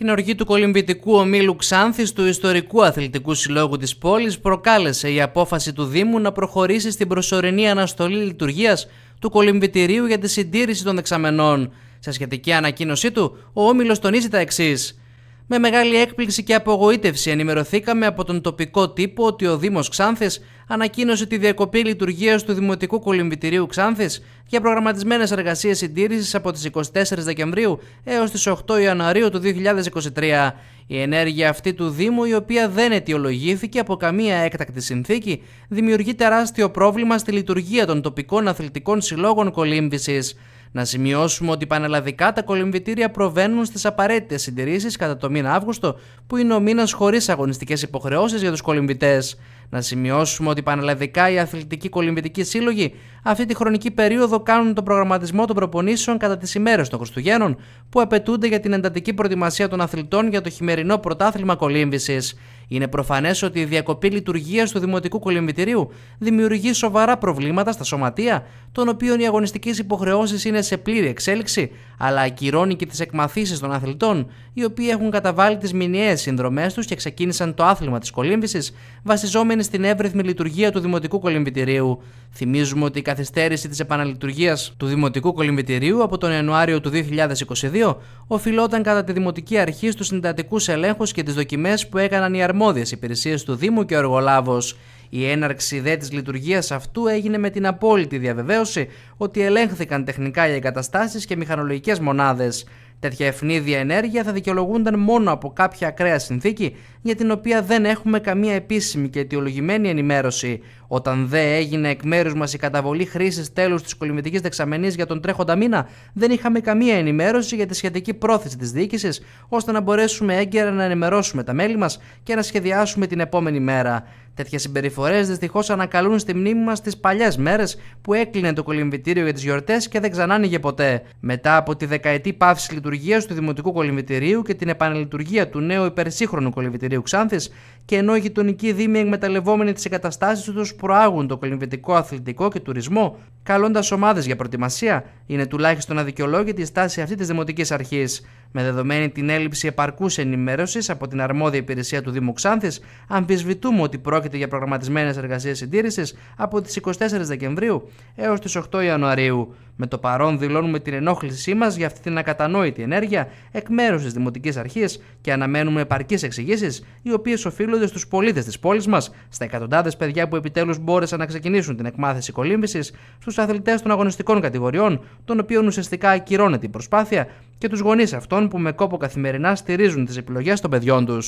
την οργή του κολυμβητικού ομίλου Ξάνθης του Ιστορικού Αθλητικού Συλλόγου της Πόλης, προκάλεσε η απόφαση του Δήμου να προχωρήσει στην προσωρινή αναστολή λειτουργίας του κολυμβητηρίου για τη συντήρηση των δεξαμενών. Σε σχετική ανακοίνωσή του, ο Όμιλος τονίζει τα εξής. Με μεγάλη έκπληξη και απογοήτευση ενημερωθήκαμε από τον τοπικό τύπο ότι ο Δήμος Ξάνθης ανακοίνωσε τη διακοπή λειτουργίας του Δημοτικού Κολυμβητηρίου Ξάνθης για προγραμματισμένες εργασίες συντήρησης από τις 24 Δεκεμβρίου έως τις 8 Ιανουαρίου του 2023. Η ενέργεια αυτή του Δήμου, η οποία δεν αιτιολογήθηκε από καμία έκτακτη συνθήκη, δημιουργεί τεράστιο πρόβλημα στη λειτουργία των τοπικών αθλητικών συλλόγων κολύμβησης. Να σημειώσουμε ότι πανελλαδικά τα κολυμβητήρια προβαίνουν στις απαραίτητες συντηρήσεις κατά το μήνα Αύγουστο, που είναι ο μήνας χωρίς αγωνιστικές υποχρεώσεις για τους κολυμβητές. Να σημειώσουμε ότι πανελλαδικά οι αθλητικοί κολυμβητικοί σύλλογοι αυτή τη χρονική περίοδο κάνουν τον προγραμματισμό των προπονήσεων κατά τις ημέρες των Χριστουγέννων, που απαιτούνται για την εντατική προετοιμασία των αθλητών για το χειμερινό πρωτάθλημα κολύμβησης. Είναι προφανές ότι η διακοπή λειτουργίας του Δημοτικού Κολυμπητηρίου δημιουργεί σοβαρά προβλήματα στα σωματεία, των οποίων οι αγωνιστικές υποχρεώσεις είναι σε πλήρη εξέλιξη, αλλά ακυρώνει και τις εκμαθήσεις των αθλητών, οι οποίοι έχουν καταβάλει τις μηνιαίες συνδρομές τους και ξεκίνησαν το άθλημα της κολύμβησης, βασιζόμενοι στην εύρυθμη λειτουργία του Δημοτικού Κολυμβητηρίου. Θυμίζουμε ότι η καθυστέρηση της επαναλειτουργίας του Δημοτικού Κολυμβητηρίου από τον Ιανουάριο του 2022 οφειλόταν κατά τη Δημοτική Αρχή στους συντατικούς ελέγχους και τις δοκιμές που έκαναν οι αρμόδιες υπηρεσίες του Δήμου και ο εργολάβος. Η έναρξη δε της λειτουργίας αυτού έγινε με την απόλυτη διαβεβαίωση ότι ελέγχθηκαν τεχνικά οι εγκαταστάσεις και μηχανολογικές μονάδες. Τέτοια ευνίδια ενέργεια θα δικαιολογούνταν μόνο από κάποια ακραία συνθήκη για την οποία δεν έχουμε καμία επίσημη και αιτιολογημένη ενημέρωση. Όταν δεν έγινε εκ μέρους μας η καταβολή χρήσης τέλους της κολυμβητικής δεξαμενής για τον τρέχοντα μήνα, δεν είχαμε καμία ενημέρωση για τη σχετική πρόθεση της διοίκησης, ώστε να μπορέσουμε έγκαιρα να ενημερώσουμε τα μέλη μας και να σχεδιάσουμε την επόμενη μέρα. Τέτοιες συμπεριφορές δυστυχώς ανακαλούν στη μνήμη μας τις παλιές μέρες που έκλεινε το κολυμβητήριο για τις γιορτές και δεν ξανάνοιγε ποτέ. Μετά από τη δεκαετή παύση λειτουργίας του Δημοτικού Κολυμβητηρίου και την επαναλειτουργία του νέου υπερσύγχρονου κολυμβητηρίου Ξάνθης και ενώ οι γειτονικοί δήμοι εκμεταλλευόμενοι τις εγκαταστάσεις τους προάγουν το κολυμβητικό αθλητικό και τουρισμό, καλώντας ομάδες για προετοιμασία, είναι τουλάχιστον αδικαιολόγητη η στάση αυτή της Δημοτικής Αρχής. Με δεδομένη την έλλειψη επαρκούς ενημέρωσης από την αρμόδια υπηρεσία του Δήμου Ξάνθης, αμφισβητούμε ότι πρόκειται για προγραμματισμένες εργασίες συντήρησης από τις 24 Δεκεμβρίου έως τις 8 Ιανουαρίου. Με το παρόν δηλώνουμε την ενόχλησή μας για αυτή την ακατανόητη ενέργεια εκ μέρους της Δημοτικής Αρχής και αναμένουμε επαρκείς εξηγήσεις, οι οποίες οφείλονται στους στους πολίτες της πόλης μας, στα εκατοντάδες παιδιά που επιτέλους μπόρεσαν να ξεκινήσουν την εκμάθηση κολύμβησης, στους αθλητές των αγωνιστικών κατηγοριών, των οποίων ουσιαστικά ακυρώνεται η προσπάθεια, και τους γονείς αυτών που με κόπο καθημερινά στηρίζουν τις επιλογές των παιδιών τους.